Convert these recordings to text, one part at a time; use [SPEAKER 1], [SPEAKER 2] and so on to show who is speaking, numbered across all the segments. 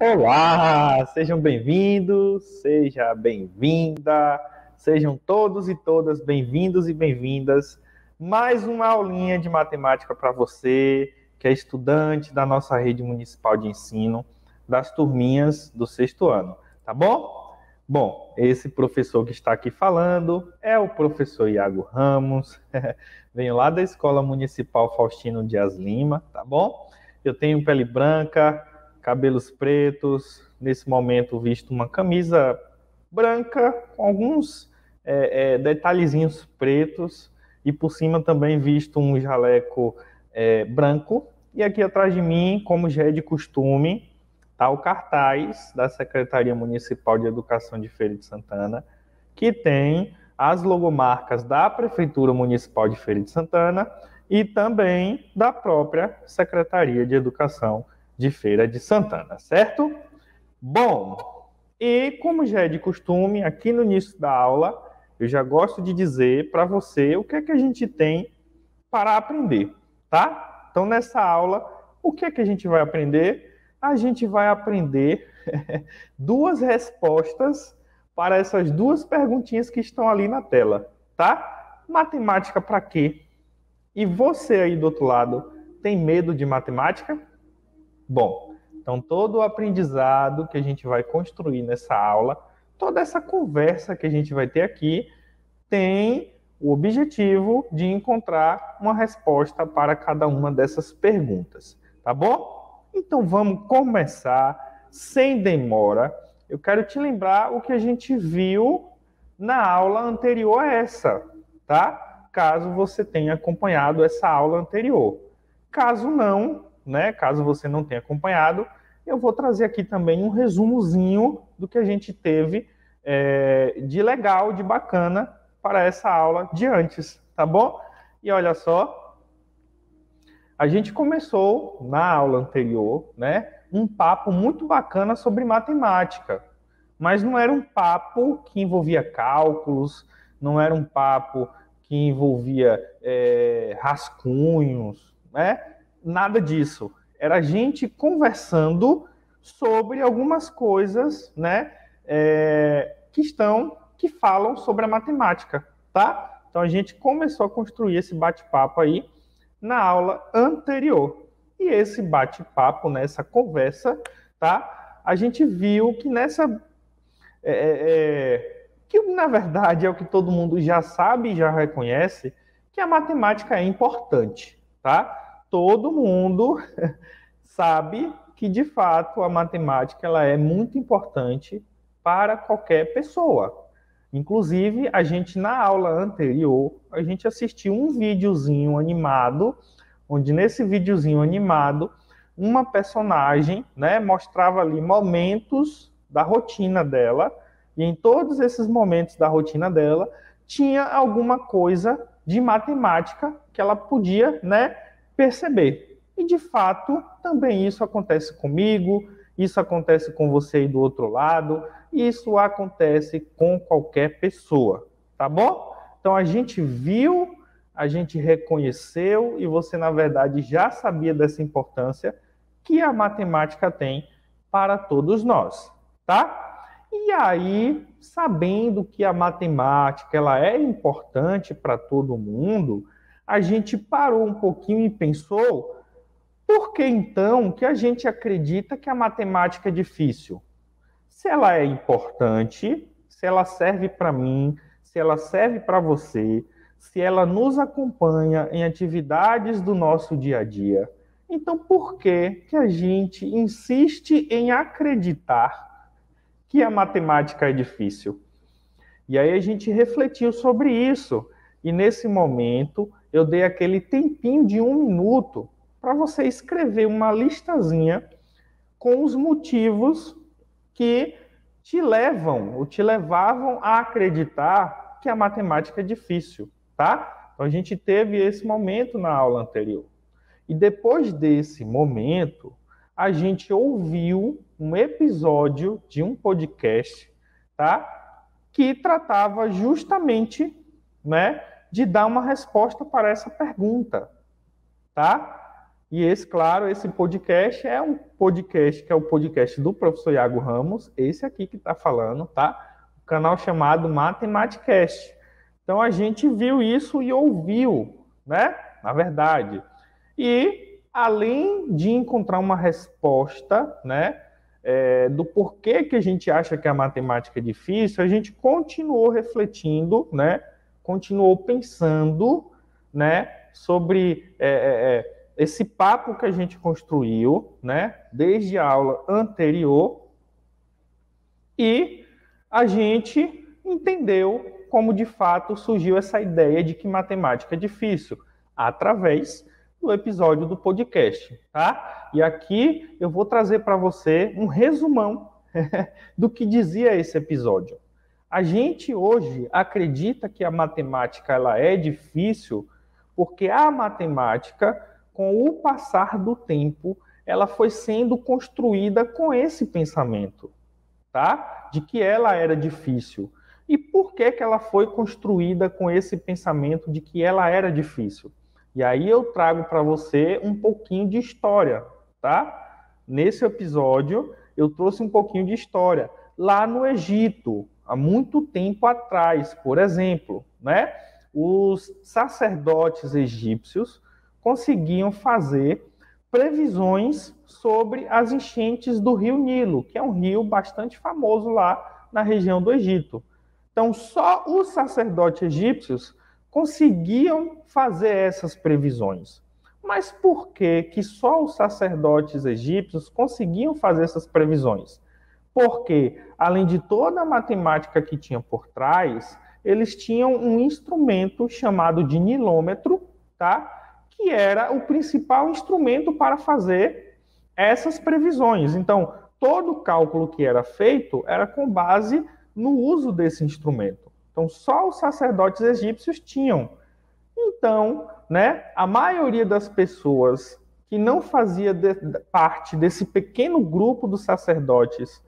[SPEAKER 1] Olá, sejam bem-vindos, seja bem-vinda, sejam todos e todas bem-vindos e bem-vindas. Mais uma aulinha de matemática para você que é estudante da nossa rede municipal de ensino das turminhas do sexto ano, tá bom? Bom, esse professor que está aqui falando é o professor Iago Ramos, venho lá da Escola Municipal Faustino Dias Lima, tá bom? Eu tenho pele branca, cabelos pretos, nesse momento visto uma camisa branca com alguns é, é, detalhezinhos pretos e por cima também visto um jaleco é, branco. E aqui atrás de mim, como já é de costume, está o cartaz da Secretaria Municipal de Educação de Feira de Santana, que tem as logomarcas da Prefeitura Municipal de Feira de Santana e também da própria Secretaria de Educação de Feira de Santana, certo? Bom, e como já é de costume, aqui no início da aula, eu já gosto de dizer para você o que é que a gente tem para aprender, tá? Então, nessa aula, o que é que a gente vai aprender? A gente vai aprender duas respostas para essas duas perguntinhas que estão ali na tela, tá? Matemática para quê? E você aí do outro lado tem medo de matemática? Bom, então todo o aprendizado que a gente vai construir nessa aula, toda essa conversa que a gente vai ter aqui, tem o objetivo de encontrar uma resposta para cada uma dessas perguntas, tá bom? Então vamos começar sem demora. Eu quero te lembrar o que a gente viu na aula anterior a essa, tá? Caso você tenha acompanhado essa aula anterior. Caso não, né? Caso você não tenha acompanhado, eu vou trazer aqui também um resumozinho do que a gente teve é, de legal, de bacana para essa aula de antes, tá bom? E olha só, a gente começou na aula anterior, né? Um papo muito bacana sobre matemática, mas não era um papo que envolvia cálculos, não era um papo que envolvia é, rascunhos, né? nada disso. Era a gente conversando sobre algumas coisas, né, é, que estão, que falam sobre a matemática, tá? Então a gente começou a construir esse bate-papo aí na aula anterior. E esse bate-papo, nessa né, conversa, tá? A gente viu que nessa é, é, é, que na verdade é o que todo mundo já sabe e já reconhece, que a matemática é importante, tá? todo mundo sabe que de fato a matemática ela é muito importante para qualquer pessoa. Inclusive, a gente na aula anterior, a gente assistiu um videozinho animado, onde nesse videozinho animado, uma personagem, né, mostrava ali momentos da rotina dela, e em todos esses momentos da rotina dela, tinha alguma coisa de matemática que ela podia, né, perceber. E de fato, também isso acontece comigo, isso acontece com você aí do outro lado, isso acontece com qualquer pessoa, tá bom? Então a gente viu, a gente reconheceu e você na verdade já sabia dessa importância que a matemática tem para todos nós, tá? E aí, sabendo que a matemática ela é importante para todo mundo, a gente parou um pouquinho e pensou, por que então que a gente acredita que a matemática é difícil? Se ela é importante, se ela serve para mim, se ela serve para você, se ela nos acompanha em atividades do nosso dia a dia, então por que que a gente insiste em acreditar que a matemática é difícil? E aí a gente refletiu sobre isso. E nesse momento eu dei aquele tempinho de um minuto para você escrever uma listazinha com os motivos que te levam ou te levavam a acreditar que a matemática é difícil, tá? Então a gente teve esse momento na aula anterior. E depois desse momento, a gente ouviu um episódio de um podcast, tá? Que tratava justamente, né, de dar uma resposta para essa pergunta, tá? E esse, claro, esse podcast é um podcast que é o podcast do professor Iago Ramos, esse aqui que está falando, tá? O canal chamado Matematicast. Então a gente viu isso e ouviu, né? Na verdade. E além de encontrar uma resposta, né? É, do porquê que a gente acha que a matemática é difícil, a gente continuou refletindo, né? continuou pensando né, sobre é, é, é, esse papo que a gente construiu né, desde a aula anterior e a gente entendeu como de fato surgiu essa ideia de que matemática é difícil através do episódio do podcast, tá? E aqui eu vou trazer para você um resumão do que dizia esse episódio. A gente hoje acredita que a matemática ela é difícil porque a matemática, com o passar do tempo, ela foi sendo construída com esse pensamento, tá? De que ela era difícil. E por que que ela foi construída com esse pensamento de que ela era difícil? E aí eu trago para você um pouquinho de história, tá? Nesse episódio eu trouxe um pouquinho de história lá no Egito, há muito tempo atrás. Por exemplo, né, os sacerdotes egípcios conseguiam fazer previsões sobre as enchentes do rio Nilo, que é um rio bastante famoso lá na região do Egito. Então, só os sacerdotes egípcios conseguiam fazer essas previsões. Mas por que, que só os sacerdotes egípcios conseguiam fazer essas previsões? porque além de toda a matemática que tinha por trás, eles tinham um instrumento chamado de nilômetro, tá? Que era o principal instrumento para fazer essas previsões. Então, todo o cálculo que era feito era com base no uso desse instrumento. Então, só os sacerdotes egípcios tinham. Então, né, a maioria das pessoas que não fazia de, parte desse pequeno grupo dos sacerdotes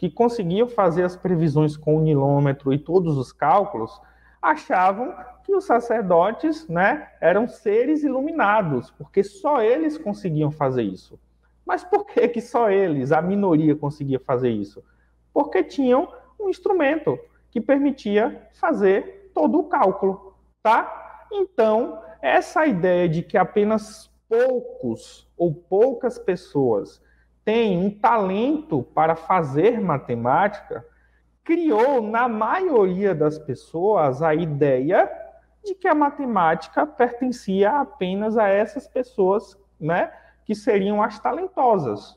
[SPEAKER 1] que conseguiam fazer as previsões com o nilômetro e todos os cálculos, achavam que os sacerdotes né, eram seres iluminados, porque só eles conseguiam fazer isso. Mas por que, que só eles, a minoria, conseguia fazer isso? Porque tinham um instrumento que permitia fazer todo o cálculo, tá? Então, essa ideia de que apenas poucos ou poucas pessoas tem um talento para fazer matemática, criou na maioria das pessoas a ideia de que a matemática pertencia apenas a essas pessoas, né, que seriam as talentosas.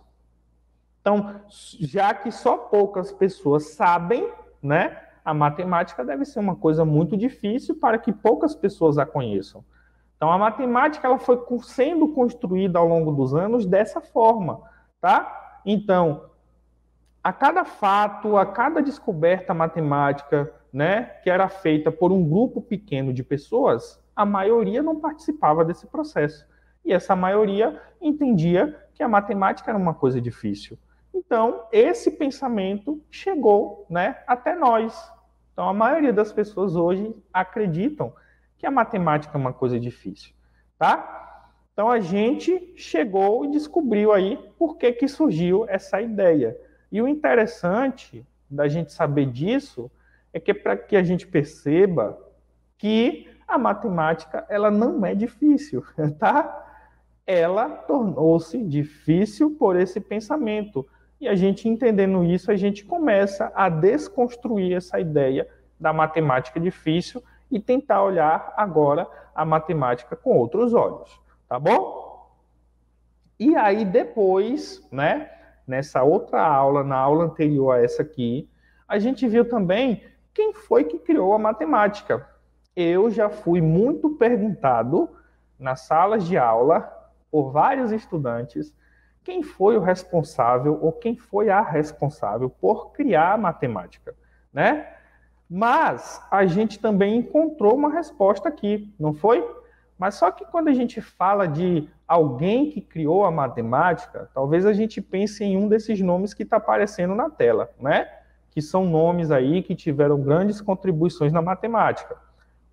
[SPEAKER 1] Então, já que só poucas pessoas sabem, né, a matemática deve ser uma coisa muito difícil para que poucas pessoas a conheçam. Então, a matemática ela foi sendo construída ao longo dos anos dessa forma tá? Então, a cada fato, a cada descoberta matemática, né, que era feita por um grupo pequeno de pessoas, a maioria não participava desse processo. E essa maioria entendia que a matemática era uma coisa difícil. Então, esse pensamento chegou, né, até nós. Então, a maioria das pessoas hoje acreditam que a matemática é uma coisa difícil, tá? Então a gente chegou e descobriu aí por que, que surgiu essa ideia. E o interessante da gente saber disso é que é para que a gente perceba que a matemática ela não é difícil, tá? Ela tornou-se difícil por esse pensamento. E a gente entendendo isso, a gente começa a desconstruir essa ideia da matemática difícil e tentar olhar agora a matemática com outros olhos. Tá bom? E aí depois, né, nessa outra aula, na aula anterior a essa aqui, a gente viu também quem foi que criou a matemática. Eu já fui muito perguntado nas salas de aula por vários estudantes quem foi o responsável ou quem foi a responsável por criar a matemática, né? Mas a gente também encontrou uma resposta aqui, não foi? Mas só que quando a gente fala de alguém que criou a matemática, talvez a gente pense em um desses nomes que está aparecendo na tela, né? Que são nomes aí que tiveram grandes contribuições na matemática,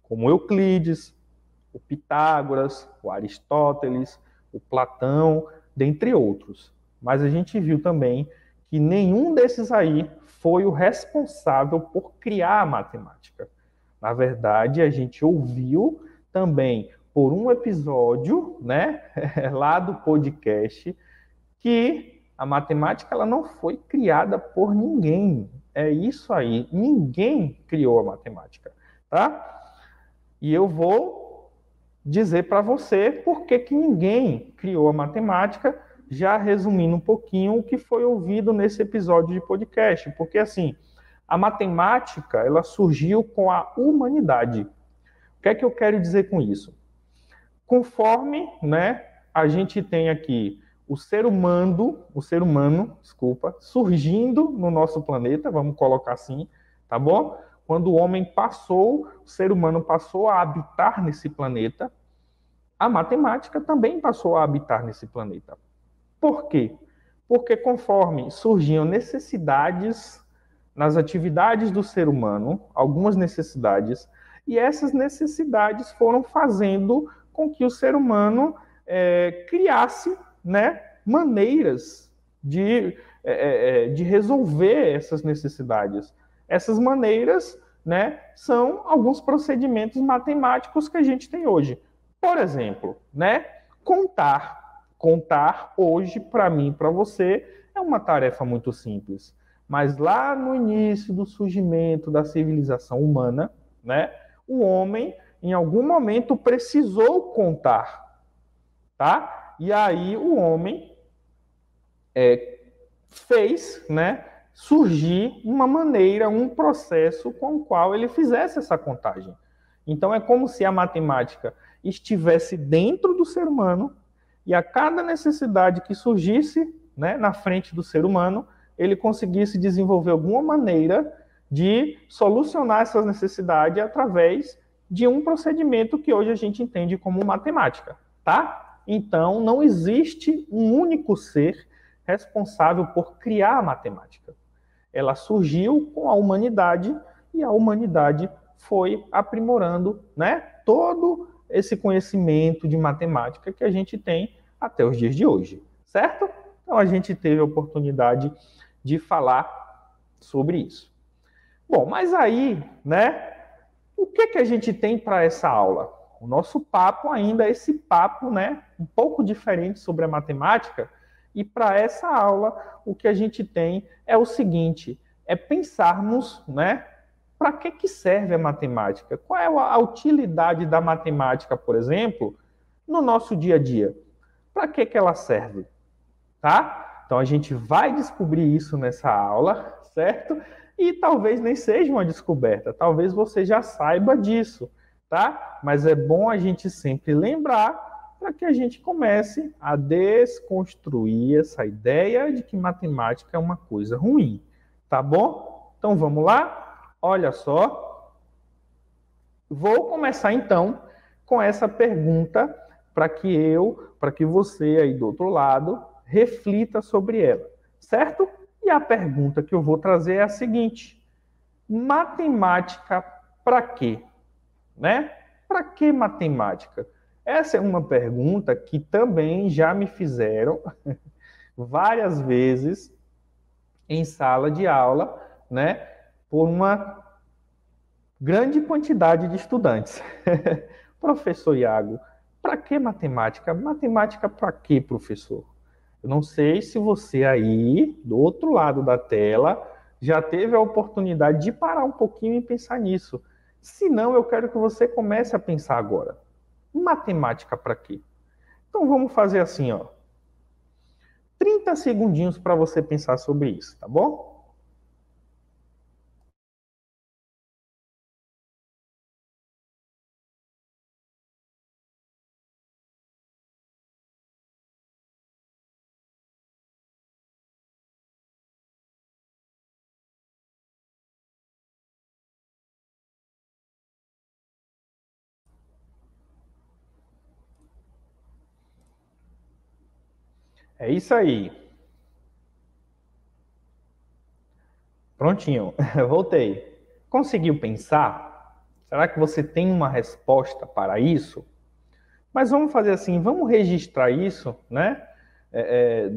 [SPEAKER 1] como Euclides, o Pitágoras, o Aristóteles, o Platão, dentre outros. Mas a gente viu também que nenhum desses aí foi o responsável por criar a matemática. Na verdade, a gente ouviu também por um episódio, né, lá do podcast, que a matemática ela não foi criada por ninguém. É isso aí, ninguém criou a matemática, tá? E eu vou dizer para você por que, que ninguém criou a matemática, já resumindo um pouquinho o que foi ouvido nesse episódio de podcast, porque assim, a matemática, ela surgiu com a humanidade. O que é que eu quero dizer com isso? Conforme, né, a gente tem aqui o ser humano, o ser humano, desculpa, surgindo no nosso planeta, vamos colocar assim, tá bom? Quando o homem passou, o ser humano passou a habitar nesse planeta, a matemática também passou a habitar nesse planeta. Por quê? Porque conforme surgiam necessidades nas atividades do ser humano, algumas necessidades, e essas necessidades foram fazendo com que o ser humano é, criasse né, maneiras de, é, é, é, de resolver essas necessidades. Essas maneiras né, são alguns procedimentos matemáticos que a gente tem hoje. Por exemplo, né, contar. Contar hoje, para mim, para você, é uma tarefa muito simples. Mas lá no início do surgimento da civilização humana, né, o homem em algum momento precisou contar, tá? E aí o homem é, fez, né, surgir uma maneira, um processo com o qual ele fizesse essa contagem. Então é como se a matemática estivesse dentro do ser humano e a cada necessidade que surgisse, né, na frente do ser humano, ele conseguisse desenvolver alguma maneira de solucionar essas necessidades através de um procedimento que hoje a gente entende como matemática, tá? Então, não existe um único ser responsável por criar a matemática. Ela surgiu com a humanidade e a humanidade foi aprimorando, né, todo esse conhecimento de matemática que a gente tem até os dias de hoje, certo? Então a gente teve a oportunidade de falar sobre isso. Bom, mas aí, né, o que, é que a gente tem para essa aula? O nosso papo ainda é esse papo, né, um pouco diferente sobre a matemática. E para essa aula, o que a gente tem é o seguinte: é pensarmos, né, para que que serve a matemática? Qual é a utilidade da matemática, por exemplo, no nosso dia a dia? Para que que ela serve? Tá? Então a gente vai descobrir isso nessa aula, certo? E talvez nem seja uma descoberta, talvez você já saiba disso, tá? Mas é bom a gente sempre lembrar para que a gente comece a desconstruir essa ideia de que matemática é uma coisa ruim, tá bom? Então vamos lá? Olha só. Vou começar então com essa pergunta para que eu, para que você aí do outro lado, reflita sobre ela, certo? E a pergunta que eu vou trazer é a seguinte: matemática para quê? Né? Para que matemática? Essa é uma pergunta que também já me fizeram várias vezes em sala de aula, né? Por uma grande quantidade de estudantes. professor Iago, para que matemática? Matemática para quê, professor? Eu não sei se você aí, do outro lado da tela, já teve a oportunidade de parar um pouquinho e pensar nisso. Se não, eu quero que você comece a pensar agora. Matemática para quê? Então vamos fazer assim, ó. 30 segundinhos para você pensar sobre isso, tá bom? É isso aí. Prontinho, voltei. Conseguiu pensar? Será que você tem uma resposta para isso? Mas vamos fazer assim, vamos registrar isso, né? É, é,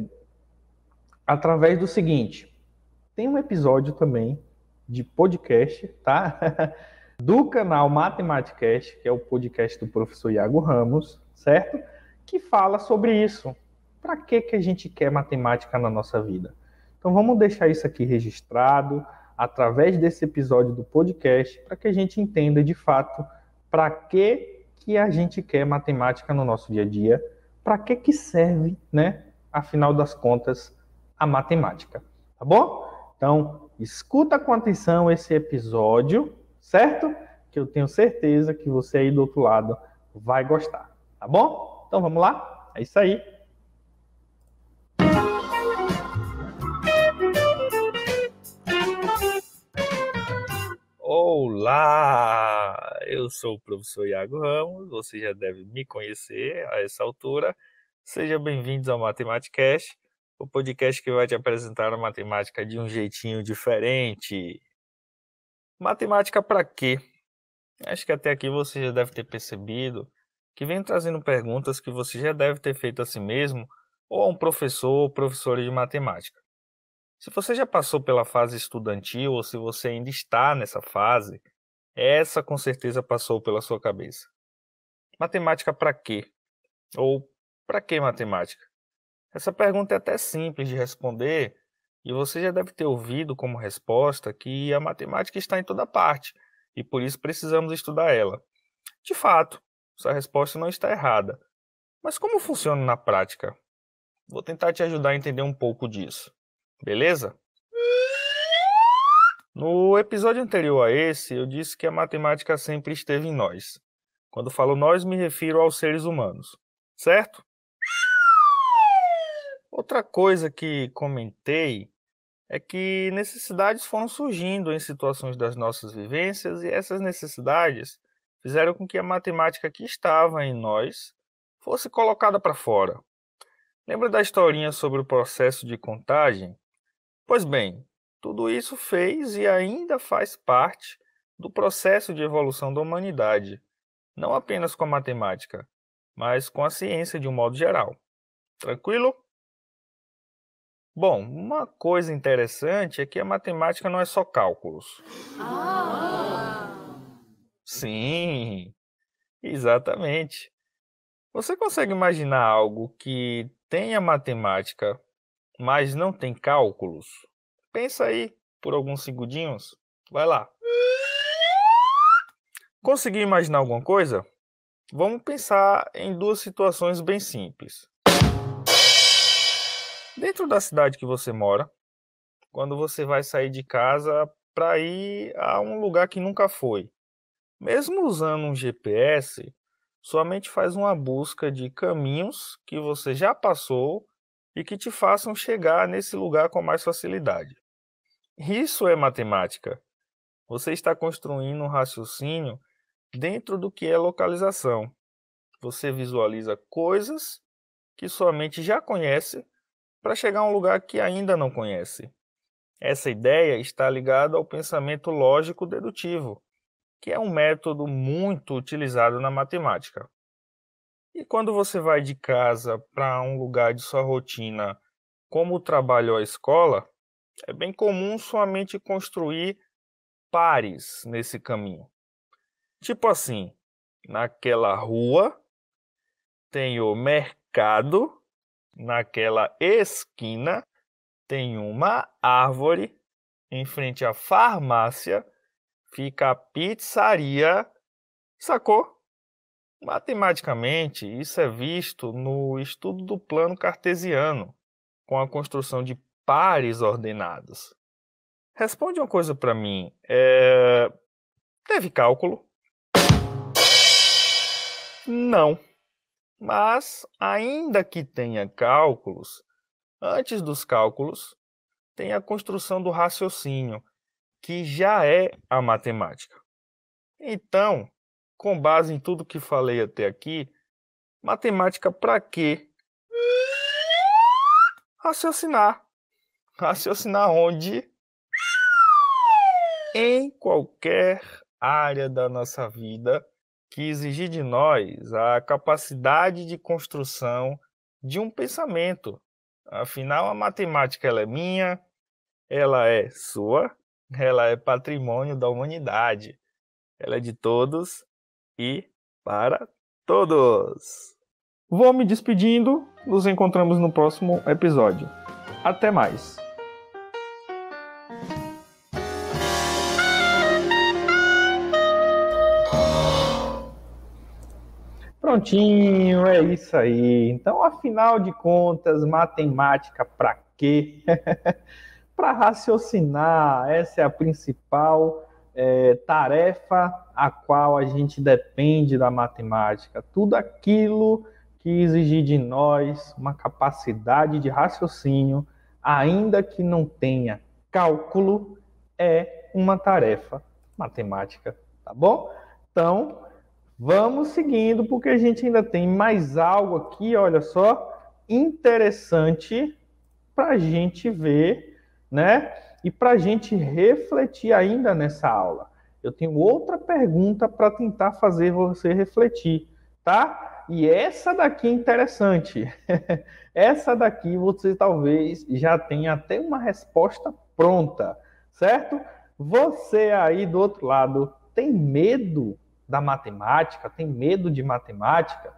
[SPEAKER 1] através do seguinte: tem um episódio também de podcast, tá? do canal Matematicast, que é o podcast do professor Iago Ramos, certo? Que fala sobre isso, para que, que a gente quer matemática na nossa vida? Então vamos deixar isso aqui registrado através desse episódio do podcast para que a gente entenda de fato para que, que a gente quer matemática no nosso dia a dia, para que, que serve, né, afinal das contas, a matemática. Tá bom? Então, escuta com atenção esse episódio, certo? Que eu tenho certeza que você aí do outro lado vai gostar, tá bom? Então vamos lá? É isso aí. Olá, eu sou o professor Iago Ramos, você já deve me conhecer a essa altura. Sejam bem-vindos ao Matematicast, o podcast que vai te apresentar a matemática de um jeitinho diferente. Matemática para quê? Acho que até aqui você já deve ter percebido que vem trazendo perguntas que você já deve ter feito a si mesmo ou a um professor ou professora de matemática. Se você já passou pela fase estudantil ou se você ainda está nessa fase, essa com certeza passou pela sua cabeça. Matemática para quê? Ou para que matemática? Essa pergunta é até simples de responder e você já deve ter ouvido como resposta que a matemática está em toda parte e por isso precisamos estudar ela. De fato, essa resposta não está errada. Mas como funciona na prática? Vou tentar te ajudar a entender um pouco disso. Beleza? No episódio anterior a esse, eu disse que a matemática sempre esteve em nós. Quando falo nós, me refiro aos seres humanos, certo? Outra coisa que comentei é que necessidades foram surgindo em situações das nossas vivências e essas necessidades fizeram com que a matemática que estava em nós fosse colocada para fora. Lembra da historinha sobre o processo de contagem? Pois bem, tudo isso fez e ainda faz parte do processo de evolução da humanidade, não apenas com a matemática, mas com a ciência de um modo geral. Tranquilo? Bom, uma coisa interessante é que a matemática não é só cálculos. Ah. Sim, exatamente. Você consegue imaginar algo que tenha matemática, mas não tem cálculos? Pensa aí por alguns segundinhos. Vai lá. Conseguiu imaginar alguma coisa? Vamos pensar em duas situações bem simples. Dentro da cidade que você mora, quando você vai sair de casa para ir a um lugar que nunca foi, mesmo usando um GPS, sua mente faz uma busca de caminhos que você já passou e que te façam chegar nesse lugar com mais facilidade. Isso é matemática. Você está construindo um raciocínio dentro do que é localização. Você visualiza coisas que sua mente já conhece para chegar a um lugar que ainda não conhece. Essa ideia está ligada ao pensamento lógico dedutivo, que é um método muito utilizado na matemática. E quando você vai de casa para um lugar de sua rotina, como o trabalho ou a escola, é bem comum sua mente construir pares nesse caminho. Tipo assim, naquela rua tem o mercado, naquela esquina tem uma árvore, em frente à farmácia fica a pizzaria, sacou? Matematicamente, isso é visto no estudo do plano cartesiano, com a construção de pares ordenados. Responde uma coisa para mim. É... Teve cálculo? Não. Mas, ainda que tenha cálculos, antes dos cálculos, tem a construção do raciocínio, que já é a matemática. Então, com base em tudo que falei até aqui, matemática para quê? Raciocinar. Raciocinar onde? Em qualquer área da nossa vida que exigir de nós a capacidade de construção de um pensamento. Afinal, a matemática ela é minha, ela é sua, ela é patrimônio da humanidade. Ela é de todos e para todos. Vou me despedindo, nos encontramos no próximo episódio. Até mais. Prontinho, é isso aí. Então, afinal de contas, matemática para quê? para raciocinar, essa é a principal é, tarefa a qual a gente depende da matemática, tudo aquilo que exigir de nós uma capacidade de raciocínio, ainda que não tenha cálculo, é uma tarefa matemática, tá bom? Então, vamos seguindo, porque a gente ainda tem mais algo aqui, olha só, interessante para a gente ver, né? E para a gente refletir ainda nessa aula eu tenho outra pergunta para tentar fazer você refletir, tá? E essa daqui é interessante. essa daqui você talvez já tenha até uma resposta pronta, certo? Você aí do outro lado tem medo da matemática? Tem medo de matemática?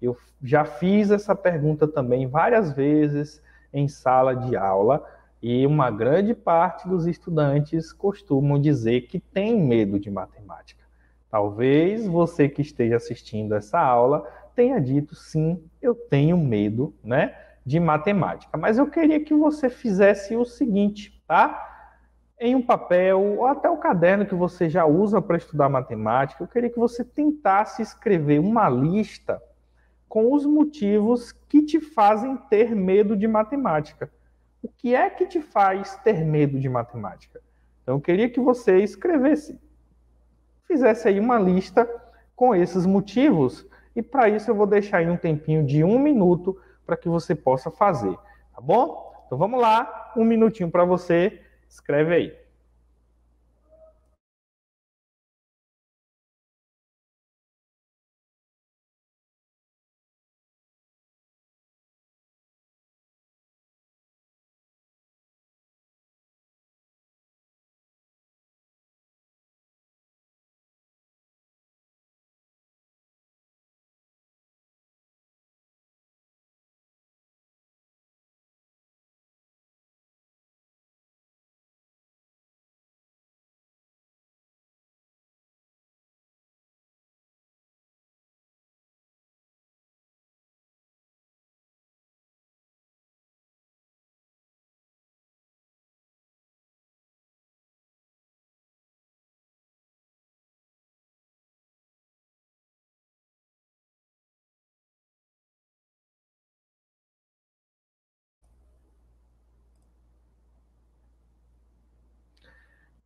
[SPEAKER 1] Eu já fiz essa pergunta também várias vezes em sala de aula e uma grande parte dos estudantes costumam dizer que tem medo de matemática. Talvez você que esteja assistindo essa aula tenha dito sim, eu tenho medo, né, de matemática. Mas eu queria que você fizesse o seguinte, tá? Em um papel ou até o caderno que você já usa para estudar matemática, eu queria que você tentasse escrever uma lista com os motivos que te fazem ter medo de matemática o que é que te faz ter medo de matemática? Então, eu queria que você escrevesse, fizesse aí uma lista com esses motivos, e para isso eu vou deixar aí um tempinho de um minuto para que você possa fazer, tá bom? Então vamos lá, um minutinho para você, escreve aí.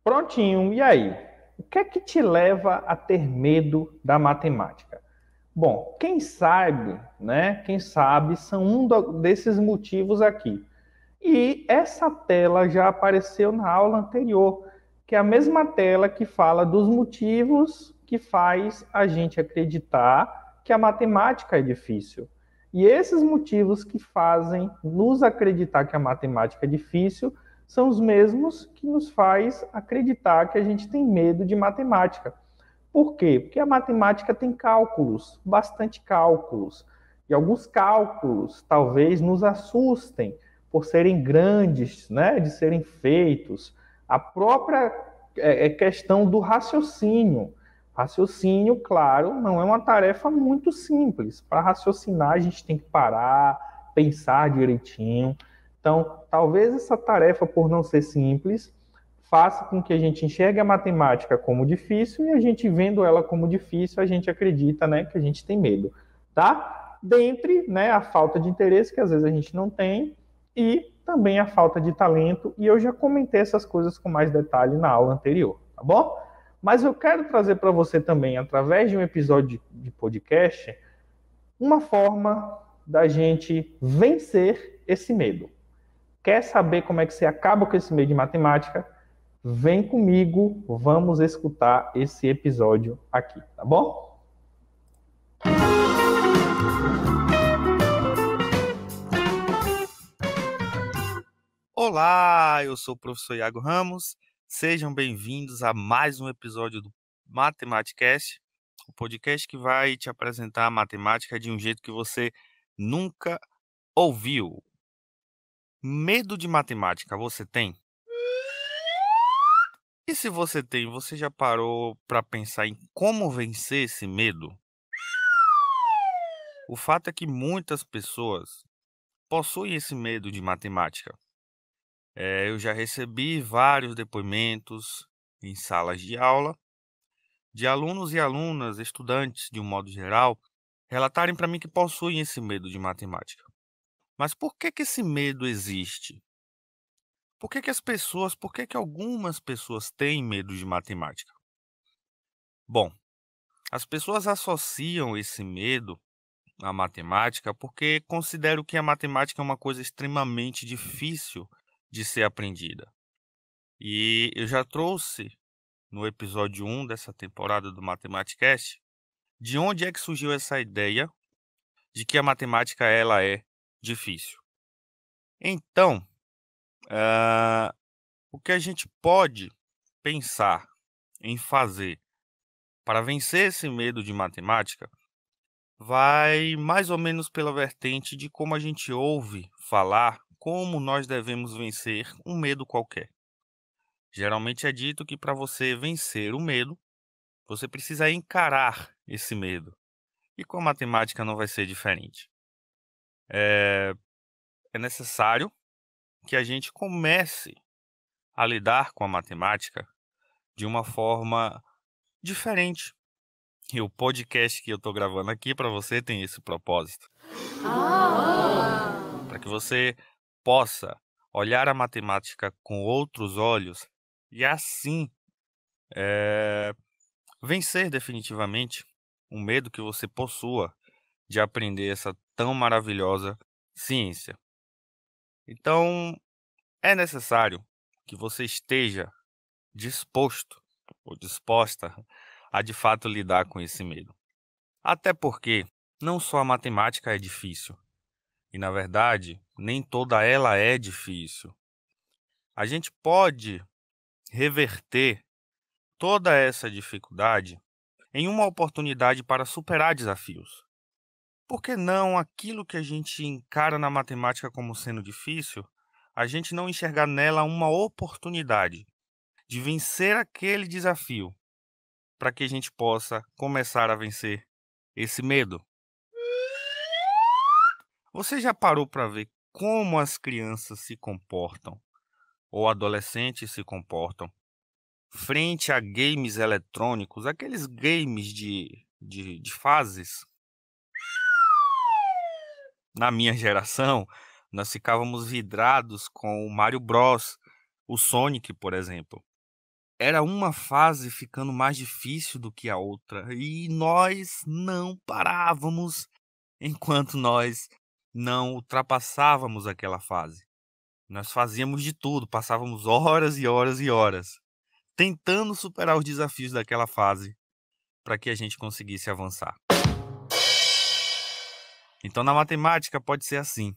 [SPEAKER 1] Prontinho, e aí? O que é que te leva a ter medo da matemática? Bom, quem sabe, né? Quem sabe são um desses motivos aqui. E essa tela já apareceu na aula anterior, que é a mesma tela que fala dos motivos que faz a gente acreditar que a matemática é difícil. E esses motivos que fazem nos acreditar que a matemática é difícil são os mesmos que nos faz acreditar que a gente tem medo de matemática. Por quê? Porque a matemática tem cálculos, bastante cálculos. E alguns cálculos talvez nos assustem por serem grandes, né, de serem feitos. A própria é, é questão do raciocínio. Raciocínio, claro, não é uma tarefa muito simples. Para raciocinar, a gente tem que parar, pensar direitinho. Então, talvez essa tarefa, por não ser simples, faça com que a gente enxergue a matemática como difícil e a gente vendo ela como difícil, a gente acredita, né, que a gente tem medo, tá? Dentre, né, a falta de interesse que às vezes a gente não tem e também a falta de talento, e eu já comentei essas coisas com mais detalhe na aula anterior, tá bom? Mas eu quero trazer para você também, através de um episódio de podcast, uma forma da gente vencer esse medo. Quer saber como é que você acaba com esse meio de matemática? Vem comigo, vamos escutar esse episódio aqui, tá bom? Olá, eu sou o professor Iago Ramos. Sejam bem-vindos a mais um episódio do Matematicast, o podcast que vai te apresentar a matemática de um jeito que você nunca ouviu. Medo de matemática você tem? E se você tem, você já parou para pensar em como vencer esse medo? O fato é que muitas pessoas possuem esse medo de matemática. É, eu já recebi vários depoimentos em salas de aula de alunos e alunas, estudantes de um modo geral, relatarem para mim que possuem esse medo de matemática. Mas por que, que esse medo existe? Por que, que as pessoas, por que, que algumas pessoas têm medo de matemática? Bom, as pessoas associam esse medo à matemática porque consideram que a matemática é uma coisa extremamente difícil de ser aprendida. E eu já trouxe no episódio 1 dessa temporada do Matematicast de onde é que surgiu essa ideia de que a matemática ela é difícil. Então, uh, o que a gente pode pensar em fazer para vencer esse medo de matemática vai mais ou menos pela vertente de como a gente ouve falar como nós devemos vencer um medo qualquer. Geralmente é dito que para você vencer o medo, você precisa encarar esse medo. E com a matemática não vai ser diferente é, é necessário que a gente comece a lidar com a matemática de uma forma diferente. E o podcast que eu estou gravando aqui para você tem esse propósito. Ah. Para que você possa olhar a matemática com outros olhos e assim é, vencer definitivamente o medo que você possua de aprender essa tão maravilhosa ciência. Então, é necessário que você esteja disposto ou disposta a de fato lidar com esse medo. Até porque não só a matemática é difícil, e na verdade, nem toda ela é difícil. A gente pode reverter toda essa dificuldade em uma oportunidade para superar desafios. Por que não aquilo que a gente encara na matemática como sendo difícil, a gente não enxergar nela uma oportunidade de vencer aquele desafio, para que a gente possa começar a vencer esse medo? Você já parou para ver como as crianças se comportam ou adolescentes se comportam frente a games eletrônicos, aqueles games de, de, de fases? na minha geração, nós ficávamos vidrados com o Mario Bros, o Sonic, por exemplo. Era uma fase ficando mais difícil do que a outra e nós não parávamos enquanto nós não ultrapassávamos aquela fase. Nós fazíamos de tudo, passávamos horas e horas e horas tentando superar os desafios daquela fase para que a gente conseguisse avançar. Então, na matemática, pode ser assim.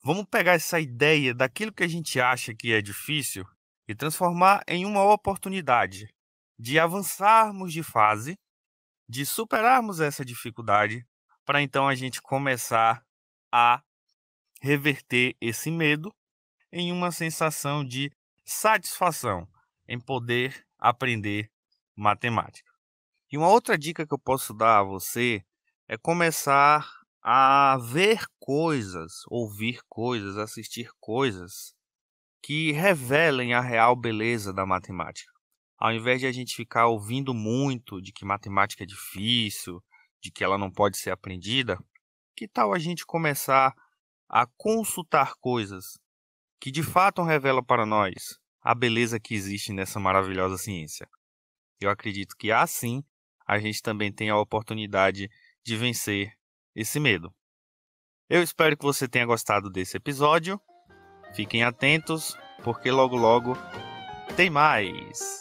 [SPEAKER 1] Vamos pegar essa ideia daquilo que a gente acha que é difícil e transformar em uma oportunidade de avançarmos de fase, de superarmos essa dificuldade, para então a gente começar a reverter esse medo em uma sensação de satisfação em poder aprender matemática. E uma outra dica que eu posso dar a você é começar a ver coisas, ouvir coisas, assistir coisas que revelem a real beleza da matemática. Ao invés de a gente ficar ouvindo muito de que matemática é difícil, de que ela não pode ser aprendida, que tal a gente começar a consultar coisas que de fato revelam para nós a beleza que existe nessa maravilhosa ciência? Eu acredito que assim a gente também tem a oportunidade de vencer esse medo. Eu espero que você tenha gostado desse episódio. Fiquem atentos, porque logo logo tem mais.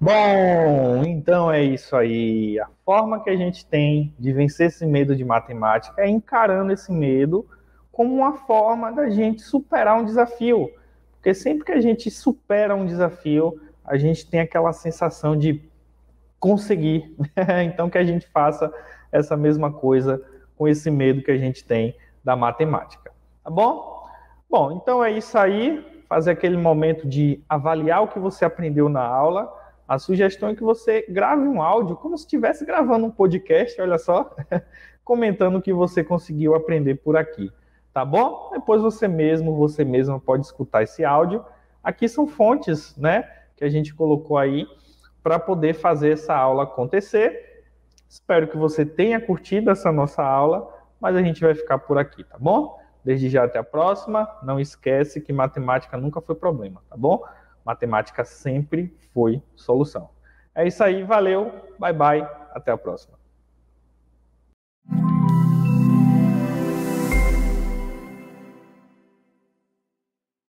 [SPEAKER 1] Bom, então é isso aí. A forma que a gente tem de vencer esse medo de matemática é encarando esse medo como uma forma da gente superar um desafio. Porque sempre que a gente supera um desafio, a gente tem aquela sensação de conseguir. Né? Então, que a gente faça essa mesma coisa com esse medo que a gente tem da matemática. Tá bom? Bom, então é isso aí. Fazer aquele momento de avaliar o que você aprendeu na aula. A sugestão é que você grave um áudio, como se estivesse gravando um podcast, olha só, comentando o que você conseguiu aprender por aqui tá bom? Depois você mesmo, você mesma pode escutar esse áudio. Aqui são fontes, né, que a gente colocou aí para poder fazer essa aula acontecer. Espero que você tenha curtido essa nossa aula, mas a gente vai ficar por aqui, tá bom? Desde já até a próxima. Não esquece que matemática nunca foi problema, tá bom? Matemática sempre foi solução. É isso aí, valeu, bye bye, até a próxima.